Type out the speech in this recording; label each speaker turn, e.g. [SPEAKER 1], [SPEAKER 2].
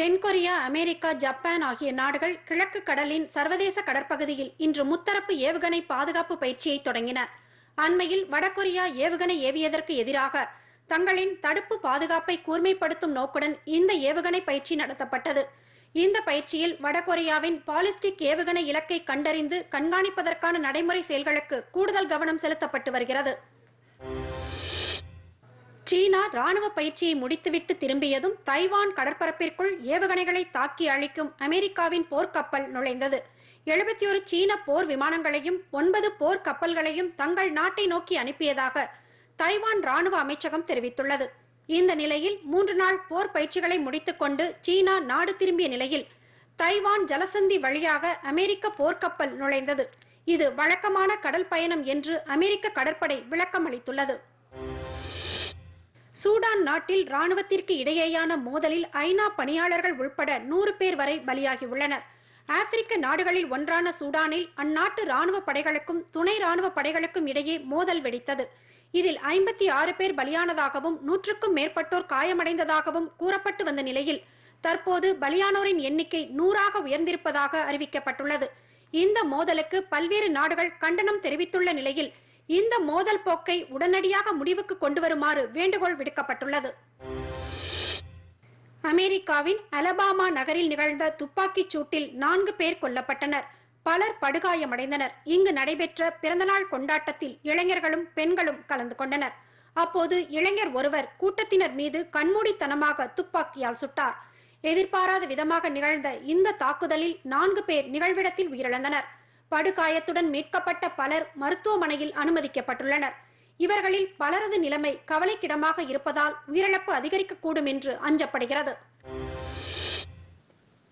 [SPEAKER 1] தென்கொரியா America Japan ஆகிய நாடுகள் கிழக்கு கடலின் சர்வதேச கடற்பகுதியில் இன்று முத்தரப்பு ஏவுகணை பாதுகாப்பு பயிற்சியை தொடங்கின அண்மையில் வடகொரியா ஏவுகணை ஏவியதற்கு எதிராக தங்களின் தடுப்பு பாதுகாப்பை கூர்மைப்படுத்தும் நோக்குடன் இந்த ஏவுகணை பயிற்சி நடத்தப்பட்டது இந்த பயிற்சியில் வடகொரியாவின் பாலிஸ்டிக் ஏவுகணை இலக்கை கண்டறிந்து கண்காணிப்பதற்கான நடைமுறை செயல்களுக்கு கூடுதல் கவனம் செலுத்தப்பட்டு வருகிறது சீனா ராணுவ பயிற்சியை முடித்துவிட்டு திரும்பியதும் தைவான் கடற்பரப்பிற்குள் ஏவுகணைகளை தாக்கி அழிக்கும் அமெரிக்காவின் போர்க்கப்பல் நுழைந்தது எழுபத்தி ஒரு சீன போர் விமானங்களையும் ஒன்பது போர் கப்பல்களையும் தங்கள் நாட்டை நோக்கி அனுப்பியதாக தைவான் ராணுவ அமைச்சகம் தெரிவித்துள்ளது இந்த நிலையில் மூன்று நாள் போர் பயிற்சிகளை முடித்துக்கொண்டு சீனா நாடு திரும்பிய நிலையில் தைவான் ஜலசந்தி வழியாக அமெரிக்க போர்க்கப்பல் நுழைந்தது இது வழக்கமான கடல் பயணம் என்று அமெரிக்க கடற்படை விளக்கமளித்துள்ளது சூடான் நாட்டில் ராணுவத்திற்கு இடையேயான மோதலில் ஐநா பணியாளர்கள் உள்பட நூறு பேர் வரை பலியாகியுள்ளனர் ஆப்பிரிக்க நாடுகளில் ஒன்றான சூடானில் அந்நாட்டு ராணுவ படைகளுக்கும் துணை ராணுவ படைகளுக்கும் இடையே மோதல் வெடித்தது இதில் ஐம்பத்தி ஆறு பேர் பலியானதாகவும் நூற்றுக்கும் மேற்பட்டோர் காயமடைந்ததாகவும் கூறப்பட்டு வந்த நிலையில் தற்போது பலியானோரின் எண்ணிக்கை நூறாக உயர்ந்திருப்பதாக அறிவிக்கப்பட்டுள்ளது இந்த மோதலுக்கு பல்வேறு நாடுகள் கண்டனம் தெரிவித்துள்ள நிலையில் இந்த மோதல் போக்கை உடனடியாக முடிவுக்கு கொண்டு வருமாறு வேண்டுகோள் விடுக்கப்பட்டுள்ளது அமெரிக்காவின் அலபாமா நகரில் நிகழ்ந்த துப்பாக்கிச் சூட்டில் நான்கு பேர் கொல்லப்பட்டனர் பலர் படுகாயமடைந்தனர் இங்கு நடைபெற்ற பிறந்தநாள் கொண்டாட்டத்தில் இளைஞர்களும் பெண்களும் கலந்து கொண்டனர் அப்போது இளைஞர் ஒருவர் கூட்டத்தினர் மீது கண்மூடித்தனமாக துப்பாக்கியால் சுட்டார் எதிர்பாராத விதமாக நிகழ்ந்த இந்த தாக்குதலில் நான்கு பேர் நிகழ்விடத்தில் உயிரிழந்தனர் படுகாயத்துடன் மீட்கப்பட்ட பலர் மருத்துவமனையில் அனுமதிக்கப்பட்டுள்ளனர் இவர்களில் பலரது நிலைமை கவலைக்கிடமாக இருப்பதால் உயிரிழப்பு அதிகரிக்கக்கூடும் என்று அஞ்சப்படுகிறது